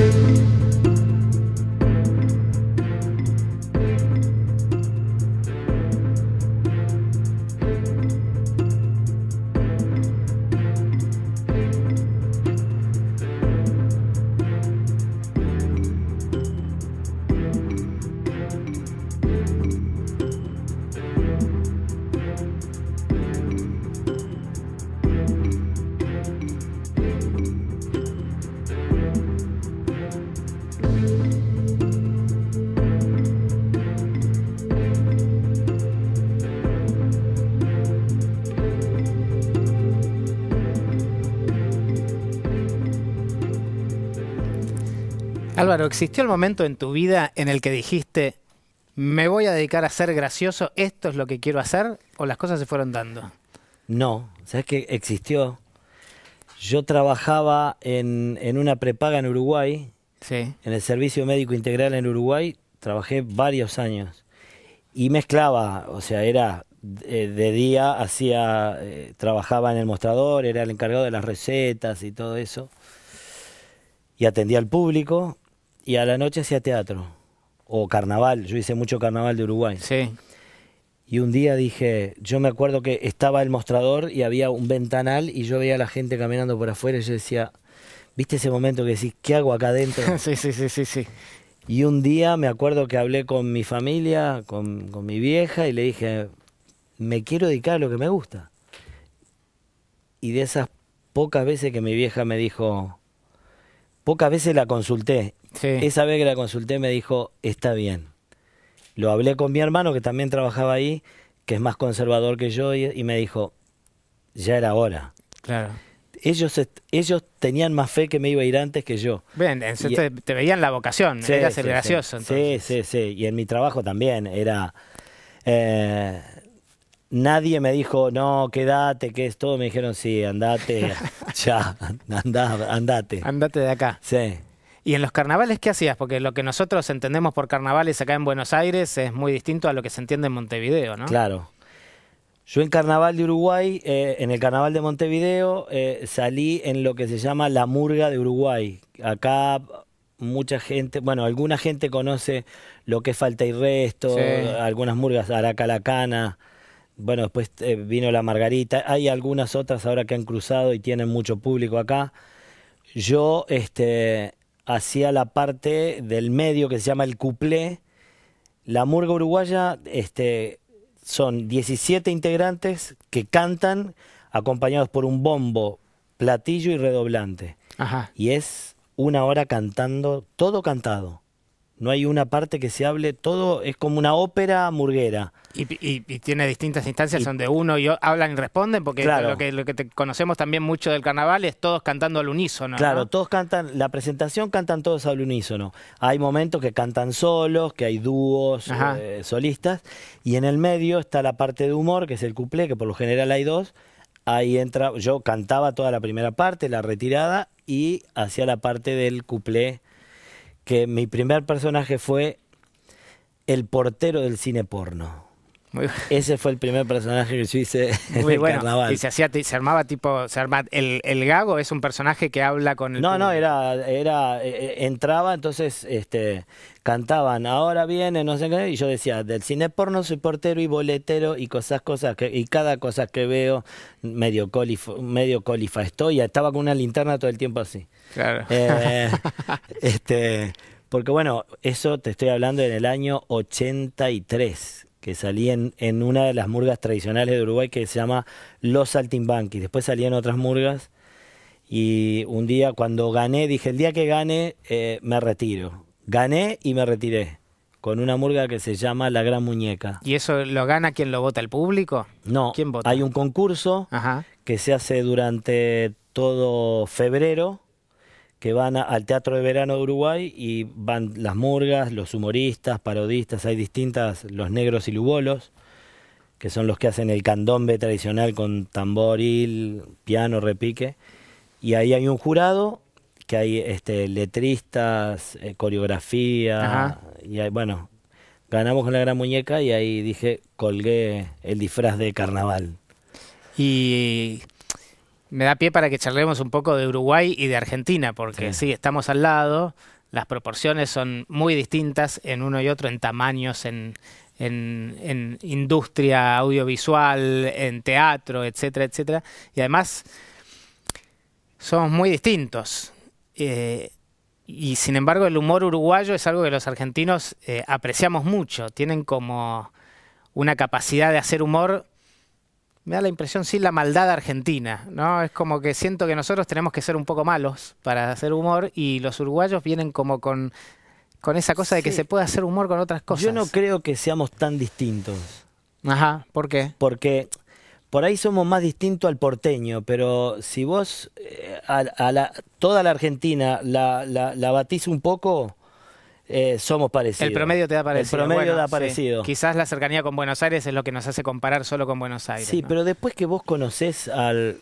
thank you ¿existió el momento en tu vida en el que dijiste, me voy a dedicar a ser gracioso, esto es lo que quiero hacer, o las cosas se fueron dando? No, ¿sabes que existió? Yo trabajaba en, una prepaga en Uruguay, en el Servicio Médico Integral en Uruguay, trabajé varios años y mezclaba, o sea, era eh, de, día hacía eh, trabajaba en el mostrador, era el encargado de las recetas y todo eso. Y atendía al público y a la noche hacía teatro o carnaval. Yo hice mucho carnaval de Uruguay. Sí. Y un día dije, yo me acuerdo que estaba el mostrador y había un ventanal y yo veía a la gente caminando por afuera y yo decía, ¿viste ese momento que decís, ¿qué hago acá adentro? sí, sí, sí, sí, sí. Y un día me acuerdo que hablé con mi familia, con, con mi vieja y le dije, me quiero dedicar a lo que me gusta. Y de esas pocas veces que mi vieja me dijo, Pocas veces la consulté. Esa vez que la consulté me dijo, está bien. Lo hablé con mi hermano, que también trabajaba ahí, que es más conservador que yo, y, me dijo, ya era hora. Claro. Ellos, ellos tenían más fe que me iba a ir antes que yo. Bien, te, veían la vocación, era ser gracioso. Sí, sí, sí, Y en mi trabajo también era... Eh, Nadie me dijo, no, quédate, que es todo. Me dijeron, sí, andate, ya, andá, andate. Andate de acá. Sí. ¿Y en los carnavales qué hacías? Porque lo que nosotros entendemos por carnavales acá en Buenos Aires es muy distinto a lo que se entiende en Montevideo, ¿no? Claro. Yo en Carnaval de Uruguay, eh, en el Carnaval de Montevideo, eh, salí en lo que se llama la Murga de Uruguay. Acá mucha gente, bueno, alguna gente conoce lo que es Falta y Resto, algunas murgas, Aracalacana bueno, después eh, vino la Margarita. Hay algunas otras ahora que han cruzado y tienen mucho público acá. Yo este, hacía la parte del medio que se llama el cuplé. La murga uruguaya este, son 17 integrantes que cantan acompañados por un bombo, platillo y redoblante. Ajá. Y es una hora cantando, todo cantado. No hay una parte que se hable, todo es como una ópera murguera. Y, tiene distintas instancias donde uno y hablan y responden, porque lo que, lo que conocemos también mucho del carnaval es todos cantando al unísono. Claro, todos cantan, la presentación cantan todos al unísono. Hay momentos que cantan solos, que hay dúos, eh, solistas, y en el medio está la parte de humor, que es el cuplé, que por lo general hay dos. Ahí entra, yo cantaba toda la primera parte, la retirada, y hacía la parte del cuplé que mi primer personaje fue el portero del cine porno. Ese fue el primer personaje que yo hice en bueno. carnaval. Y se hacía, se armaba tipo, el, gago es un personaje que habla con el. No, no, era, era, eh, eh, entraba, entonces, este, cantaban, ahora viene, no sé qué, y yo decía, del cine porno soy portero y boletero y cosas, cosas, que, y cada cosa que veo, medio colifa, medio colifa estoy, estaba con una linterna todo el tiempo así. Claro. Eh, este, porque bueno, eso te estoy hablando en el año 83 que salí en, una de las murgas tradicionales de Uruguay que se llama Los Saltimbanquis. Después salían otras murgas. Y un día cuando gané, dije, el día que gane, eh, me retiro. Gané y me retiré. Con una murga que se llama La Gran Muñeca. ¿Y eso lo gana quien lo vota, el público? No. Hay un concurso que se hace durante todo febrero que van al Teatro de Verano de Uruguay y van las murgas, los humoristas, parodistas, hay distintas, los negros y lubolos, que son los que hacen el candombe tradicional con tamboril, piano, repique. Y ahí hay un jurado, que hay este, letristas, eh, coreografía, y bueno, ganamos con la gran muñeca y ahí dije, colgué el disfraz de carnaval. Y me da pie para que charlemos un poco de Uruguay y de Argentina, porque sí, estamos al lado, las proporciones son muy distintas en uno y otro, en tamaños, en, industria audiovisual, en teatro, etcétera, etcétera. Y además somos muy distintos. Eh, y sin embargo el humor uruguayo es algo que los argentinos eh, apreciamos mucho. Tienen como una capacidad de hacer humor me da la impresión, sí, la maldad argentina, ¿no? Es como que siento que nosotros tenemos que ser un poco malos para hacer humor y los uruguayos vienen como con, con esa cosa de que se puede hacer humor con otras cosas. Yo no creo que seamos tan distintos. Ajá, ¿por qué? Porque por ahí somos más distintos al porteño, pero si vos eh, a, la, toda la Argentina la, la, la batís un poco eh, somos parecidos. El promedio te da parecido. El promedio da parecido. Quizás la cercanía con Buenos Aires es lo que nos hace comparar solo con Buenos Aires. Sí, pero después que vos conocés al...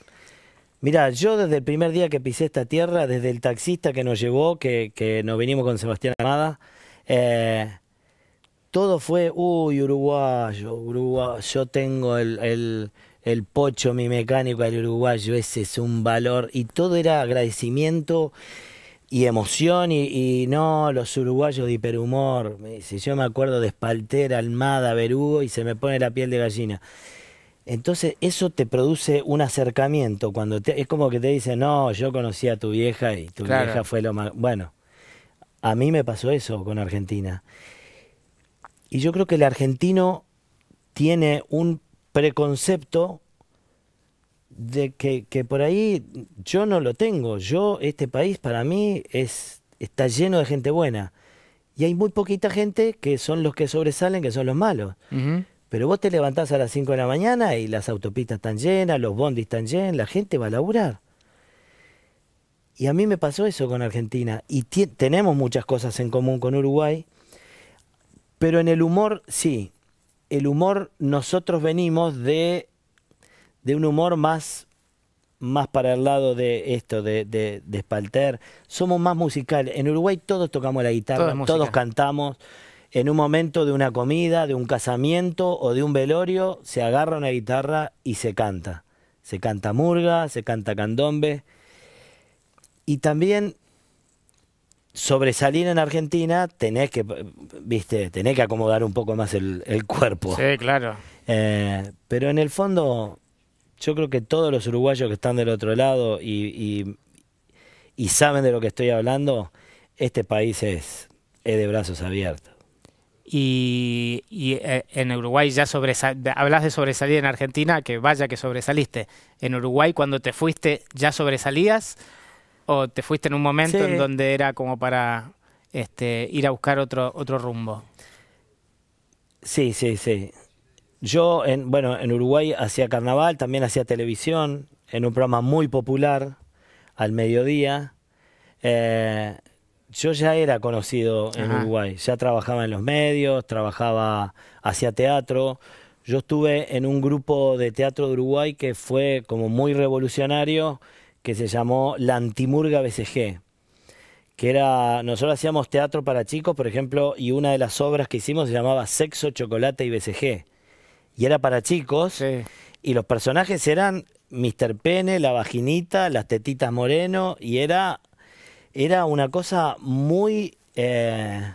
Mirá, yo desde el primer día que pisé esta tierra, desde el taxista que nos llevó, que, que nos vinimos con Sebastián Amada, eh, todo fue, uy, uruguayo, uruguayo, yo tengo el, el, pocho, mi mecánico, el uruguayo, ese es un valor. Y todo era agradecimiento y emoción y, no los uruguayos de hiperhumor. Si yo me acuerdo de Espaltera, Almada, verugo y se me pone la piel de gallina. Entonces eso te produce un acercamiento cuando te, es como que te dicen, no, yo conocí a tu vieja y tu vieja fue lo más... Bueno, a mí me pasó eso con Argentina. Y yo creo que el argentino tiene un preconcepto de que, que, por ahí yo no lo tengo. Yo, este país para mí es, está lleno de gente buena. Y hay muy poquita gente que son los que sobresalen, que son los malos. Pero vos te levantás a las 5 de la mañana y las autopistas están llenas, los bondis están llenos, la gente va a laburar. Y a mí me pasó eso con Argentina. Y tenemos muchas cosas en común con Uruguay. Pero en el humor, sí. El humor, nosotros venimos de de un humor más, más para el lado de esto, de, de, Somos más musicales. En Uruguay todos tocamos la guitarra, todos, cantamos. En un momento de una comida, de un casamiento o de un velorio, se agarra una guitarra y se canta. Se canta murga, se canta candombe. Y también sobresalir en Argentina, tenés que, viste, tenés que acomodar un poco más el, cuerpo. Sí, claro. Eh, pero en el fondo yo creo que todos los uruguayos que están del otro lado y, y, saben de lo que estoy hablando, este país es, de brazos abiertos. Y, eh, en Uruguay ya hablas de sobresalir en Argentina, que vaya que sobresaliste. ¿En Uruguay cuando te fuiste ya sobresalías o te fuiste en un momento en donde era como para este, ir a buscar otro, otro rumbo? Sí, sí, sí. Yo, en, bueno, en Uruguay hacía carnaval, también hacía televisión, en un programa muy popular, al mediodía. Eh, yo ya era conocido en Uruguay, ya trabajaba en los medios, trabajaba hacía teatro. Yo estuve en un grupo de teatro de Uruguay que fue como muy revolucionario, que se llamó La Antimurga BCG, que era, nosotros hacíamos teatro para chicos, por ejemplo, y una de las obras que hicimos se llamaba Sexo, Chocolate y BCG y era para chicos. Y los personajes eran Mr. Pene, la vaginita, las tetitas moreno, y era, era una cosa muy eh,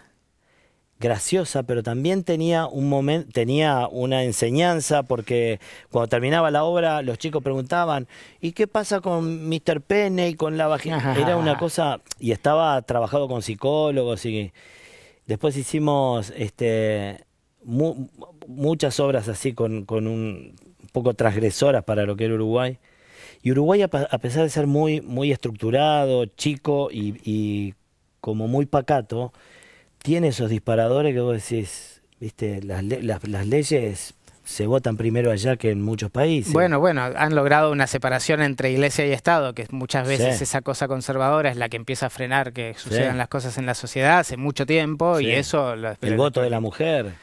graciosa, pero también tenía un momento, tenía una enseñanza, porque cuando terminaba la obra, los chicos preguntaban, ¿y qué pasa con Mr. Pene y con la Vaginita? Era una cosa, y estaba trabajado con psicólogos y después hicimos este muchas obras así con, con un, poco transgresoras para lo que era Uruguay. Y Uruguay, a, pesar de ser muy, muy estructurado, chico y, como muy pacato, tiene esos disparadores que vos decís, viste, las, las, leyes se votan primero allá que en muchos países. Bueno, bueno, han logrado una separación entre iglesia y Estado, que muchas veces esa cosa conservadora es la que empieza a frenar que sucedan las cosas en la sociedad hace mucho tiempo y eso... el voto de la mujer.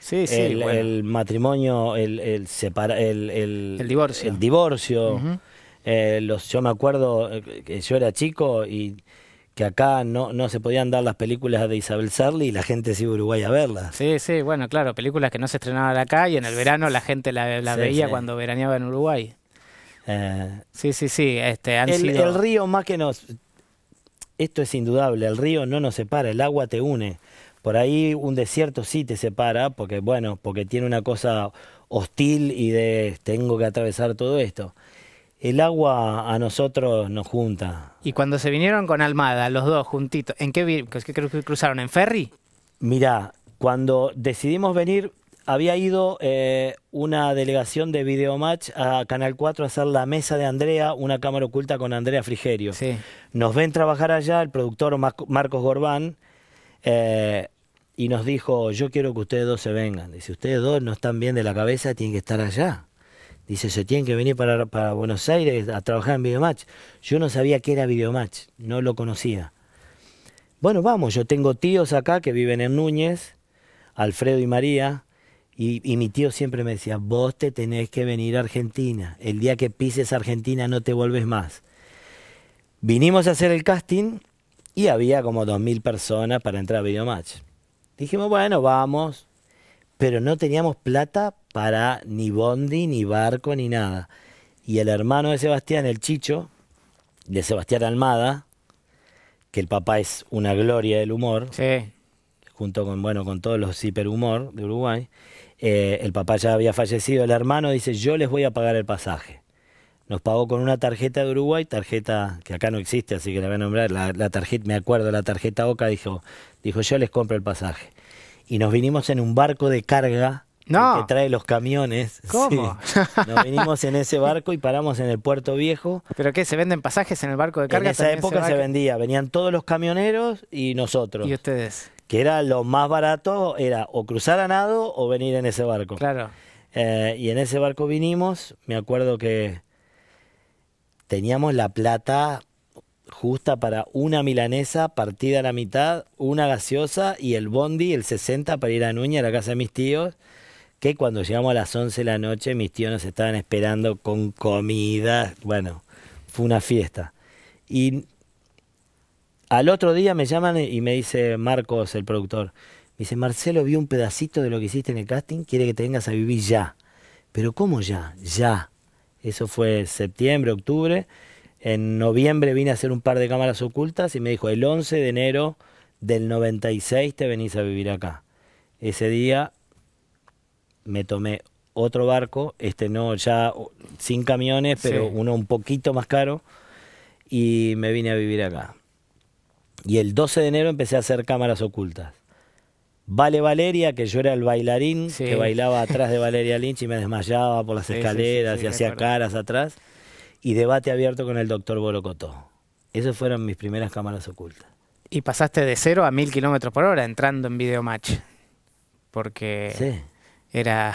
Sí, sí, el, matrimonio, el, el, separa, el, el, divorcio. El divorcio. eh, los, yo me acuerdo eh, que yo era chico y que acá no, no se podían dar las películas de Isabel Sarli y la gente se iba a Uruguay a verlas. Sí, sí, bueno, claro, películas que no se estrenaban acá y en el verano la gente las la veía cuando veraneaba en Uruguay. Eh, sí, sí, sí. Este, el, río más que nos... Esto es indudable, el río no nos separa, el agua te une. Por ahí un desierto sí te separa, porque bueno, porque tiene una cosa hostil y de tengo que atravesar todo esto. El agua a nosotros nos junta. Y cuando se vinieron con Almada, los dos juntitos, ¿en qué, cruzaron? ¿En ferry? Mirá, cuando decidimos venir, había ido eh, una delegación de Videomatch a Canal 4 a hacer la mesa de Andrea, una cámara oculta con Andrea Frigerio. Sí. Nos ven trabajar allá el productor Marcos Gorbán eh, y nos dijo, yo quiero que ustedes dos se vengan. Dice, ustedes dos no están bien de la cabeza, tienen que estar allá. Dice, se tienen que venir para, Buenos Aires a trabajar en Videomatch. Yo no sabía qué era Videomatch, no lo conocía. Bueno, vamos, yo tengo tíos acá que viven en Núñez, Alfredo y María, y, y, mi tío siempre me decía, vos te tenés que venir a Argentina, el día que pises Argentina no te vuelves más. Vinimos a hacer el casting y había como 2.000 personas para entrar a Videomatch. Dijimos, bueno, vamos. Pero no teníamos plata para ni bondi, ni barco, ni nada. Y el hermano de Sebastián, el Chicho, de Sebastián Almada, que el papá es una gloria del humor, junto con, bueno, con todos los hiperhumor de Uruguay, eh, el papá ya había fallecido, el hermano dice, yo les voy a pagar el pasaje nos pagó con una tarjeta de Uruguay, tarjeta que acá no existe, así que la voy a nombrar, la, tarjeta, me acuerdo, la tarjeta OCA dijo, dijo, yo les compro el pasaje. Y nos vinimos en un barco de carga que trae los camiones. ¿Cómo? Nos vinimos en ese barco y paramos en el Puerto Viejo. ¿Pero qué? ¿Se venden pasajes en el barco de carga? En esa época se, vendía, venían todos los camioneros y nosotros. ¿Y ustedes? Que era lo más barato, era o cruzar a nado o venir en ese barco. Claro. Eh, y en ese barco vinimos, me acuerdo que teníamos la plata justa para una milanesa partida a la mitad, una gaseosa y el bondi, el 60, para ir a Nuña, a la casa de mis tíos, que cuando llegamos a las 11 de la noche mis tíos nos estaban esperando con comida, bueno, fue una fiesta. Y al otro día me llaman y me dice Marcos, el productor, me dice, Marcelo, vi un pedacito de lo que hiciste en el casting, quiere que te vengas a vivir ya. Pero ¿cómo ya? Ya. Eso fue septiembre, octubre. En noviembre vine a hacer un par de cámaras ocultas y me dijo, el 11 de enero del 96 te venís a vivir acá. Ese día me tomé otro barco, este no, ya sin camiones, pero uno un poquito más caro, y me vine a vivir acá. Y el 12 de enero empecé a hacer cámaras ocultas. Vale Valeria, que yo era el bailarín que bailaba atrás de Valeria Lynch y me desmayaba por las escaleras y hacía caras atrás. Y debate abierto con el doctor Borocotó. Esas fueron mis primeras cámaras ocultas. Y pasaste de cero a mil kilómetros por hora entrando en Videomatch. Porque Sí. Era,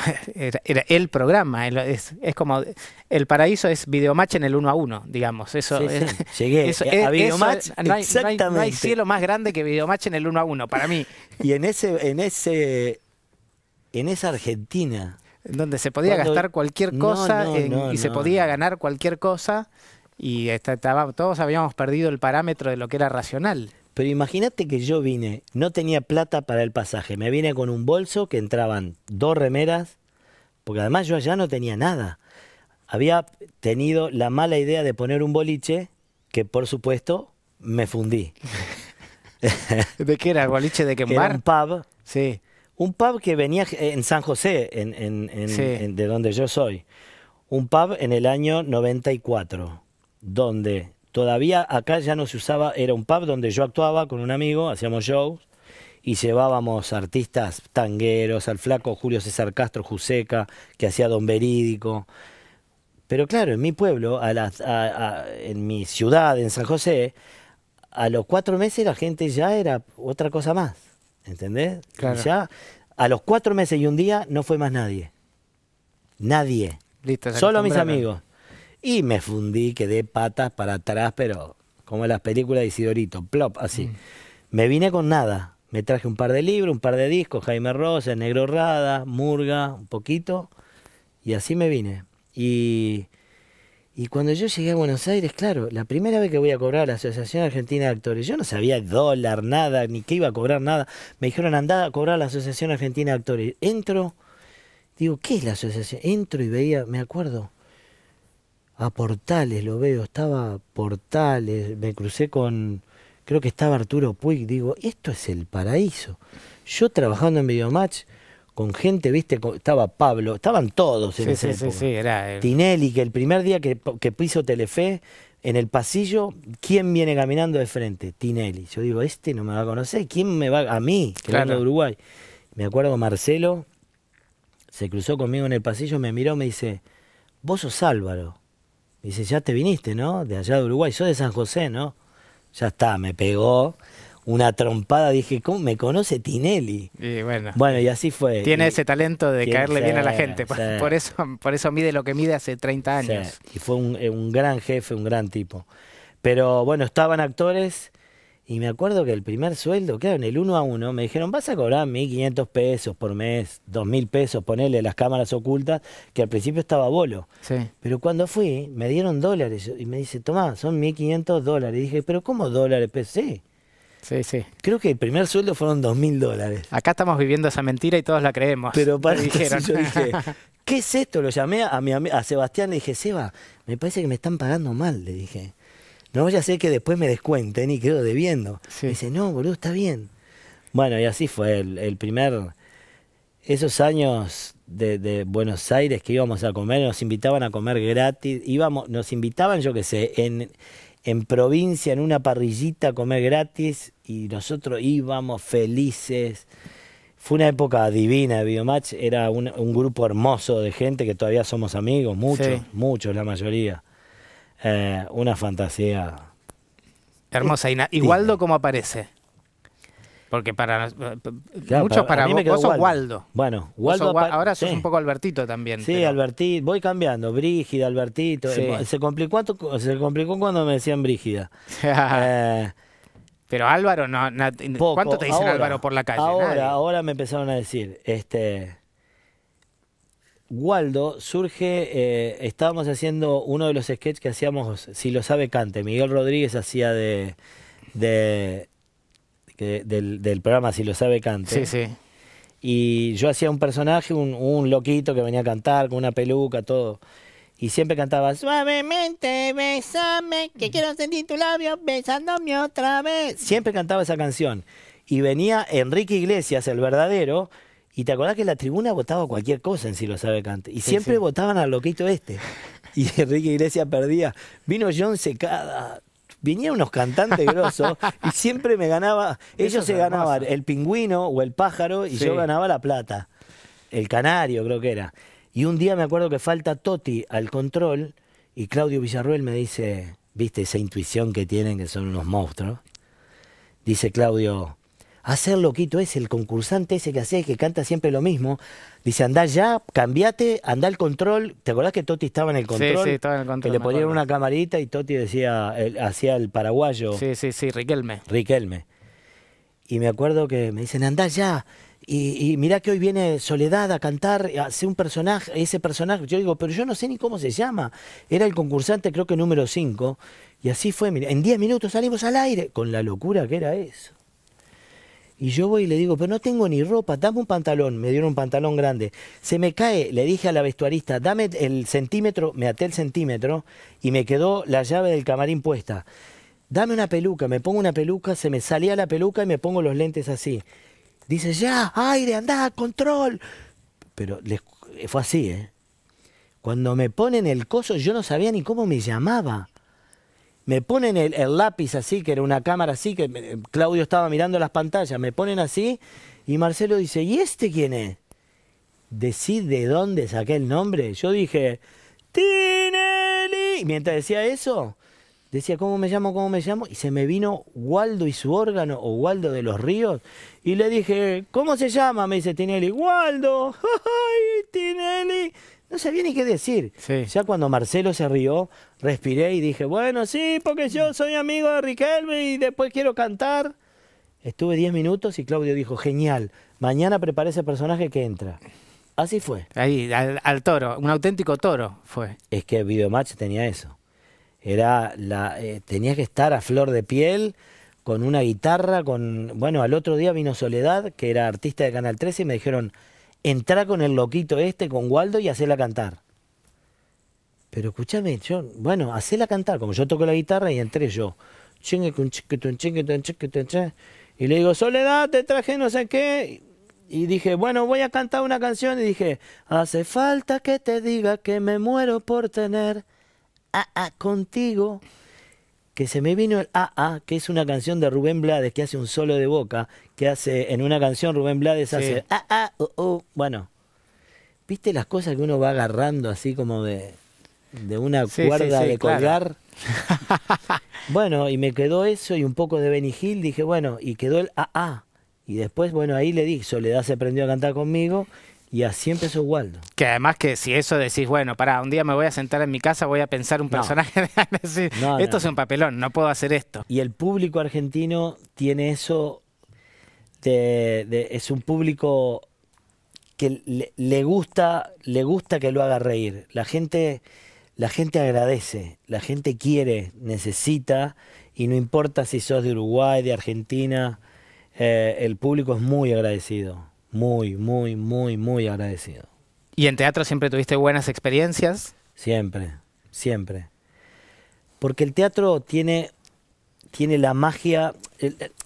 era, el programa. Es, como el paraíso es videomatch en el uno a uno, digamos. Eso Llegué a videomatch. no hay, cielo más grande que videomatch en el uno a uno para mí. Y en ese, en ese, en esa Argentina, donde se podía gastar cualquier cosa y se podía ganar cualquier cosa y estaba, todos habíamos perdido el parámetro de lo que era racional. Pero imagínate que yo vine, no tenía plata para el pasaje, me vine con un bolso que entraban dos remeras, porque además yo allá no tenía nada. Había tenido la mala idea de poner un boliche, que por supuesto me fundí. ¿De qué era el boliche? ¿De qué un pub. Sí. Un pub que venía en San José, en, en, en, de donde yo soy. Un pub en el año 94, donde Todavía acá ya no se usaba, era un pub donde yo actuaba con un amigo, hacíamos shows y llevábamos artistas tangueros, al flaco Julio César Castro Juseca, que hacía Don Verídico. Pero claro, en mi pueblo, en mi ciudad, en San José, a los cuatro meses la gente ya era otra cosa más. ¿Entendés? Ya a los cuatro meses y un día no fue más nadie. Nadie. Listo, Solo mis amigos. Y me fundí, quedé patas para atrás, pero como en las películas de Isidorito, plop, así. Mm. Me vine con nada. Me traje un par de libros, un par de discos, Jaime Rosa, Negro Rada, Murga, un poquito. Y así me vine. Y, y cuando yo llegué a Buenos Aires, claro, la primera vez que voy a cobrar la Asociación Argentina de Actores, yo no sabía dólar, nada, ni que iba a cobrar nada. Me dijeron, andá a cobrar la Asociación Argentina de Actores. Entro, digo, ¿qué es la asociación? Entro y veía, me acuerdo, a Portales, lo veo, estaba Portales, me crucé con, creo que estaba Arturo Puig, digo, esto es el paraíso. Yo trabajando en Videomatch con gente, viste, estaba Pablo, estaban todos en el sí, Sí, era Tinelli, que el primer día que, que piso Telefe, en el pasillo, ¿quién viene caminando de frente? Tinelli. Yo digo, este no me va a conocer, ¿quién me va a mí, que claro. vengo de Uruguay? Me acuerdo Marcelo se cruzó conmigo en el pasillo, me miró, me dice, vos sos Álvaro dice, ya te viniste, ¿no? De allá de Uruguay, soy de San José, ¿no? Ya está, me pegó una trompada, dije, ¿cómo me conoce Tinelli? Y bueno, y así fue. Tiene ese talento de caerle bien a la gente, pues, por, eso, por eso mide lo que mide hace 30 años. Y fue eh, un, gran jefe, un gran tipo. Pero bueno, estaban actores y me acuerdo que el primer sueldo, claro, en el uno a uno, me dijeron, vas a cobrar 1.500 pesos por mes, 2.000 pesos, ponerle las cámaras ocultas, que al principio estaba bolo. Pero cuando fui, me dieron dólares y me dice, tomá, son 1.500 dólares. Y dije, pero ¿cómo dólares? PC? Sí, sí. Creo que el primer sueldo fueron 2.000 dólares. Acá estamos viviendo esa mentira y todos la creemos. Pero para dijeron. yo dije, ¿qué es esto? Lo llamé a, mi, a Sebastián, le dije, Seba, me parece que me están pagando mal, le dije. No voy a hacer que después me descuenten y quedo debiendo. dice, no, boludo, está bien. Bueno, y así fue. El, el primer. Esos años de, Buenos Aires que íbamos a comer, nos invitaban a comer gratis. íbamos Nos invitaban, yo qué sé, en, en provincia, en una parrillita a comer gratis. Y nosotros íbamos felices. Fue una época divina de Biomatch. Era un, grupo hermoso de gente que todavía somos amigos, muchos, muchos, la mayoría. Eh, una fantasía. Hermosa. Y Waldo ¿cómo aparece? Porque para eh, muchos para, Waldo. Bueno, ahora sos un poco Albertito también. Sí, Albertito, voy cambiando, Brígida, Albertito. Eh, se, complicó, se complicó cuando me decían Brígida. pero Álvaro no, ¿cuánto te dicen Álvaro por la calle? Ahora, ahora me empezaron a decir, este Waldo surge, eh, estábamos haciendo uno de los sketches que hacíamos, si lo sabe Cante, Miguel Rodríguez hacía de, del, programa Si lo sabe Cante. Sí, sí. Y yo hacía un personaje, un, un loquito que venía a cantar con una peluca, todo. Y siempre cantaba suavemente, besame, que quiero sentir tu labio besándome otra vez. Siempre cantaba esa canción. Y venía Enrique Iglesias, el verdadero, y te acordás que la tribuna votaba cualquier cosa en Si lo sabe Kant. Y siempre votaban al loquito este. Y Enrique Iglesias perdía. Vino John Secada. Vinieron unos cantantes grosos y siempre me ganaba. Ellos se ganaban el pingüino o el pájaro y yo ganaba la plata. El canario, creo que era. Y un día me acuerdo que falta Toti al control y Claudio Villarruel me dice: ¿Viste esa intuición que tienen que son unos monstruos? Dice Claudio hacer loquito es el concursante ese que hace, que canta siempre lo mismo. Dice, andá ya, cambiate, andá al control. ¿Te acordás que Toti estaba en el control? Sí, sí, estaba en el control. Y le ponían una camarita y Toti decía, hacía el paraguayo. Sí, sí, sí, Riquelme. Riquelme. Y me acuerdo que me dicen, andá ya. Y, y mirá que hoy viene Soledad a cantar, hace un personaje, ese personaje. Yo digo, pero yo no sé ni cómo se llama. Era el concursante, creo que número 5. Y así fue, en 10 minutos salimos al aire, con la locura que era eso. Y yo voy y le digo, pero no tengo ni ropa, dame un pantalón. Me dieron un pantalón grande. Se me cae, le dije a la vestuarista, dame el centímetro, me até el centímetro y me quedó la llave del camarín puesta. Dame una peluca, me pongo una peluca, se me salía la peluca y me pongo los lentes así. Dice, ya, aire, anda, control. Pero fue así, ¿eh? Cuando me ponen el coso, yo no sabía ni cómo me llamaba me ponen el, lápiz así, que era una cámara así, que Claudio estaba mirando las pantallas, me ponen así y Marcelo dice, ¿y este quién es? Decí de dónde saqué el nombre. Yo dije, Tinelli. Y mientras decía eso, decía, ¿cómo me llamo? ¿Cómo me llamo? Y se me vino Waldo y su órgano, o Waldo de los Ríos, y le dije, ¿cómo se llama? Me dice Tinelli, Waldo, ¡ay, Tinelli! No sabía ni qué decir. Ya cuando Marcelo se rió, respiré y dije, bueno, sí, porque yo soy amigo de Riquelme y después quiero cantar. Estuve 10 minutos y Claudio dijo, genial, mañana preparé ese personaje que entra. Así fue. Ahí, al, toro, un auténtico toro fue. Es que Videomatch tenía eso. Era la, eh, tenías que estar a flor de piel, con una guitarra, con... Bueno, al otro día vino Soledad, que era artista de Canal 13, y me dijeron, entrá con el loquito este, con Waldo, y hacela cantar. Pero escúchame, yo, bueno, hacela cantar, como yo toco la guitarra y entré yo. Y le digo, Soledad, te traje no sé qué. Y dije, bueno, voy a cantar una canción. Y dije, hace falta que te diga que me muero por tener a contigo que se me vino el AA, que es una canción de Rubén Blades que hace un solo de boca, que hace en una canción Rubén Blades hace AA, ah, ah oh, oh. bueno. ¿Viste las cosas que uno va agarrando así como de, de una cuerda de colgar? bueno, y me quedó eso y un poco de Benny Hill, dije, bueno, y quedó el AA. Y después, bueno, ahí le di, Soledad se prendió a cantar conmigo y así empezó Waldo. Que además que si eso decís, bueno, pará, un día me voy a sentar en mi casa, voy a pensar un personaje, esto es un papelón, no puedo hacer esto. Y el público argentino tiene eso, de, es un público que le, gusta, le gusta que lo haga reír. La gente, la gente agradece, la gente quiere, necesita, y no importa si sos de Uruguay, de Argentina, eh, el público es muy agradecido muy, muy, muy, muy agradecido. ¿Y en teatro siempre tuviste buenas experiencias? Siempre, siempre. Porque el teatro tiene, tiene la magia.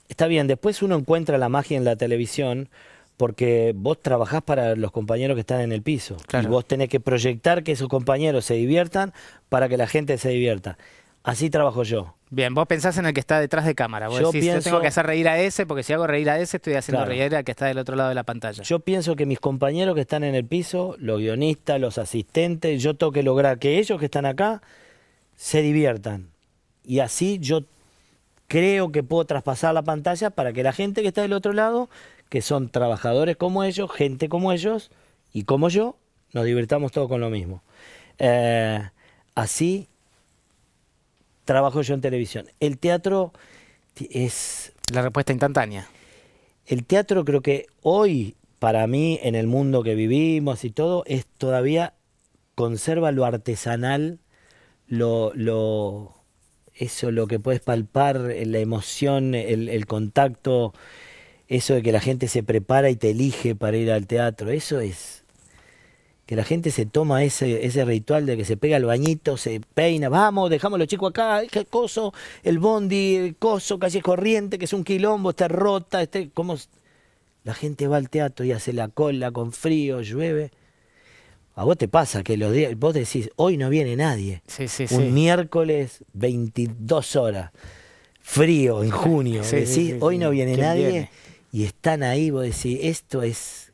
está bien, después uno encuentra la magia en la televisión porque vos trabajás para los compañeros que están en el piso. Y vos tenés que proyectar que esos compañeros se diviertan para que la gente se divierta. Así trabajo yo. Bien, vos pensás en el que está detrás de cámara. Vos yo decís, pienso, yo tengo que hacer reír a ese, porque si hago reír a ese, estoy haciendo reír reír al que está del otro lado de la pantalla. Yo pienso que mis compañeros que están en el piso, los guionistas, los asistentes, yo tengo que lograr que ellos que están acá se diviertan. Y así yo creo que puedo traspasar la pantalla para que la gente que está del otro lado, que son trabajadores como ellos, gente como ellos y como yo, nos divirtamos todos con lo mismo. Eh, así trabajo yo en televisión. El teatro es... La respuesta instantánea. El teatro creo que hoy, para mí, en el mundo que vivimos y todo, es todavía conserva lo artesanal, lo, lo eso, lo que puedes palpar, eh, la emoción, el contacto, eso de que la gente se prepara y te elige para ir al teatro, eso es que la gente se toma ese, ese ritual de que se pega el bañito, se peina, vamos, dejamos a los chicos acá, el coso, el bondi, el coso, calle corriente, que es un quilombo, está rota, este, como la gente va al teatro y hace la cola con frío, llueve. A vos te pasa que los días, vos decís, hoy no viene nadie. Sí, sí, un miércoles, 22 horas, frío en junio, decís, hoy no viene nadie, y están ahí, vos decís, esto es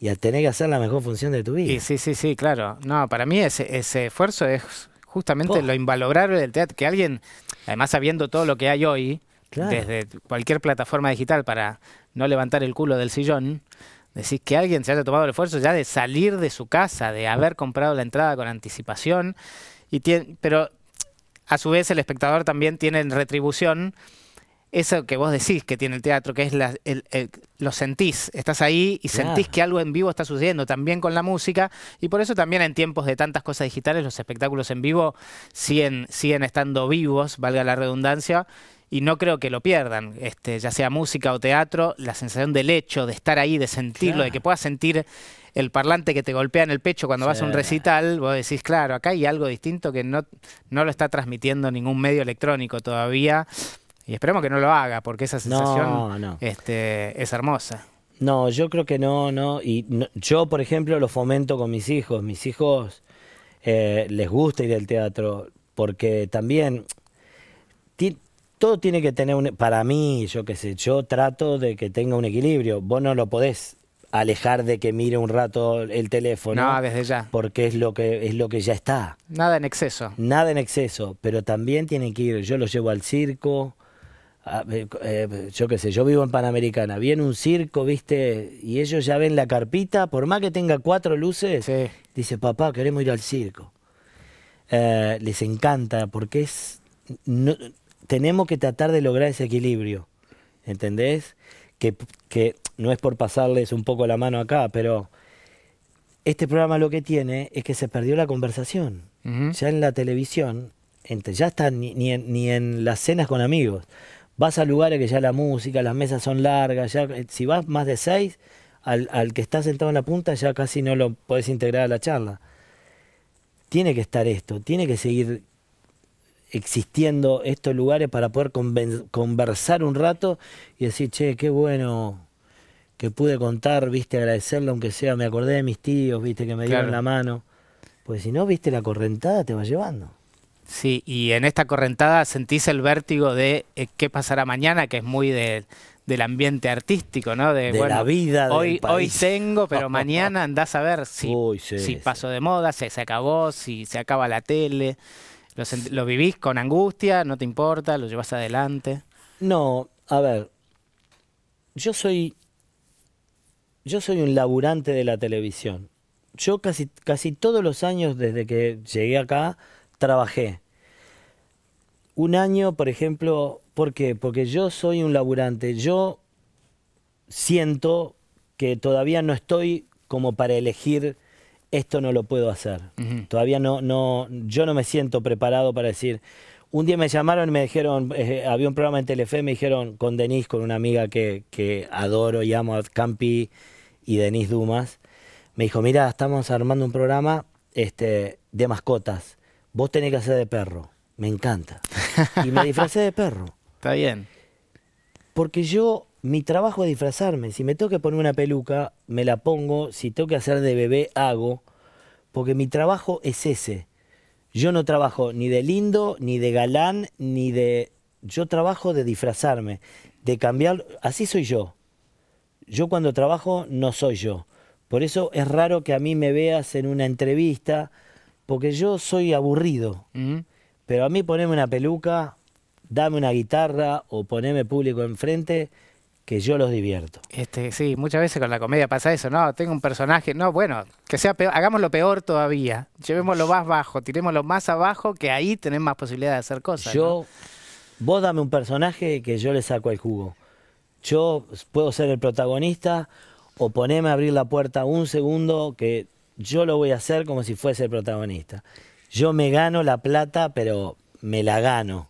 y a tener que hacer la mejor función de tu vida. sí, sí, sí, claro. No, para mí ese, esfuerzo es justamente oh. lo invalorable del teatro, que alguien, además sabiendo todo lo que hay hoy, desde cualquier plataforma digital para no levantar el culo del sillón, decís que alguien se haya tomado el esfuerzo ya de salir de su casa, de haber comprado la entrada con anticipación, y pero a su vez el espectador también tiene retribución eso que vos decís que tiene el teatro, que es lo sentís, estás ahí y sentís que algo en vivo está sucediendo, también con la música, y por eso también en tiempos de tantas cosas digitales los espectáculos en vivo siguen, siguen estando vivos, valga la redundancia, y no creo que lo pierdan, este, ya sea música o teatro, la sensación del hecho, de estar ahí, de sentirlo, de que puedas sentir el parlante que te golpea en el pecho cuando vas a un recital, vos decís, claro, acá hay algo distinto que no, no lo está transmitiendo ningún medio electrónico todavía, y esperemos que no lo haga, porque esa sensación este, es hermosa. No, yo creo que no, no. Y yo, por ejemplo, lo fomento con mis hijos. Mis hijos eh, les gusta ir al teatro, porque también todo tiene que tener un... Para mí, yo qué sé, yo trato de que tenga un equilibrio. Vos no lo podés alejar de que mire un rato el teléfono. No, desde ya. Porque es lo que es lo que ya está. Nada en exceso. Nada en exceso, pero también tiene que ir, yo lo llevo al circo, Ah, eh, eh, yo qué sé, yo vivo en Panamericana, viene un circo, viste, y ellos ya ven la carpita, por más que tenga cuatro luces, dice, papá, queremos ir al circo. Eh, les encanta porque es... No, tenemos que tratar de lograr ese equilibrio, ¿entendés? Que, que no es por pasarles un poco la mano acá, pero este programa lo que tiene es que se perdió la conversación. Ya en la televisión, ya está ni, ni en las cenas con amigos. Vas a lugares que ya la música, las mesas son largas, ya eh, si vas más de seis, al, que está sentado en la punta ya casi no lo podés integrar a la charla. Tiene que estar esto, tiene que seguir existiendo estos lugares para poder conversar un rato y decir, che, qué bueno que pude contar, viste, agradecerlo aunque sea, me acordé de mis tíos, viste, que me dieron la mano. Pues si no, viste, la correntada te va llevando. Sí, y en esta correntada sentís el vértigo de eh, qué pasará mañana, que es muy de, del ambiente artístico, ¿no? De, la vida del hoy, país. hoy tengo, pero mañana andás a ver si, pasó de moda, si se acabó, si se acaba la tele. Lo, lo, vivís con angustia, no te importa, lo llevas adelante. No, a ver, yo soy, yo soy un laburante de la televisión. Yo casi, casi todos los años desde que llegué acá trabajé. Un año, por ejemplo, ¿por qué? Porque yo soy un laburante. Yo siento que todavía no estoy como para elegir esto no lo puedo hacer. Todavía no, no, yo no me siento preparado para decir. Un día me llamaron y me dijeron, eh, había un programa en Telefe, me dijeron con Denise, con una amiga que, adoro y amo, Campi y Denise Dumas, me dijo, mira, estamos armando un programa este, de mascotas vos tenés que hacer de perro. Me encanta. Y me disfracé de perro. Está bien. Porque yo, mi trabajo es disfrazarme. Si me tengo que poner una peluca, me la pongo. Si tengo que hacer de bebé, hago. Porque mi trabajo es ese. Yo no trabajo ni de lindo, ni de galán, ni de... Yo trabajo de disfrazarme, de cambiar... Así soy yo. Yo cuando trabajo no soy yo. Por eso es raro que a mí me veas en una entrevista porque yo soy aburrido. Mm. Pero a mí poneme una peluca, dame una guitarra o poneme público enfrente que yo los divierto. Este, sí, muchas veces con la comedia pasa eso, no, tengo un personaje, no, bueno, que sea peor, hagámoslo peor todavía, llevemos lo más bajo, lo más abajo, que ahí tenés más posibilidad de hacer cosas. Yo, vos dame un personaje que yo le saco el jugo. Yo puedo ser el protagonista o poneme a abrir la puerta un segundo que yo lo voy a hacer como si fuese el protagonista. Yo me gano la plata, pero me la gano.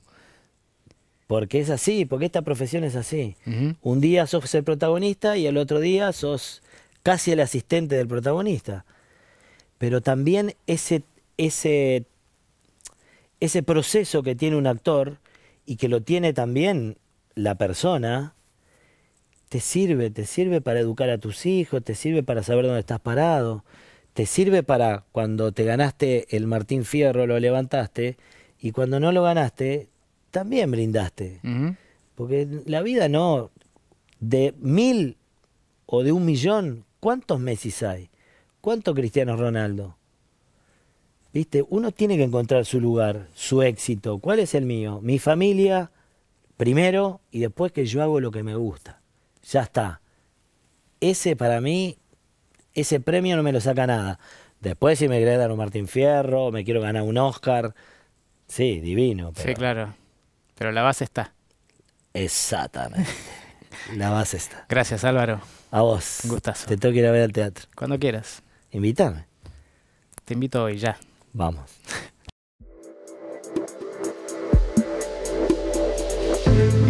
Porque es así, porque esta profesión es así. Un día sos el protagonista y el otro día sos casi el asistente del protagonista. Pero también ese, ese, ese proceso que tiene un actor y que lo tiene también la persona, te sirve, te sirve para educar a tus hijos, te sirve para saber dónde estás parado te sirve para cuando te ganaste el Martín Fierro, lo levantaste, y cuando no lo ganaste, también brindaste. Porque la vida no, de mil o de un millón, ¿cuántos Messi hay? ¿Cuántos Cristianos Ronaldo? ¿Viste? Uno tiene que encontrar su lugar, su éxito. ¿Cuál es el mío? Mi familia, primero, y después que yo hago lo que me gusta. Ya está. Ese para mí ese premio no me lo saca nada. Después si me quiere dar un Martín Fierro, me quiero ganar un Oscar, sí, divino. Sí, claro. Pero la base está. Exactamente. la base está. Gracias, Álvaro. A vos. Un gustazo. Te tengo ir a ver al teatro. Cuando quieras. Invítame. Te invito hoy ya. Vamos.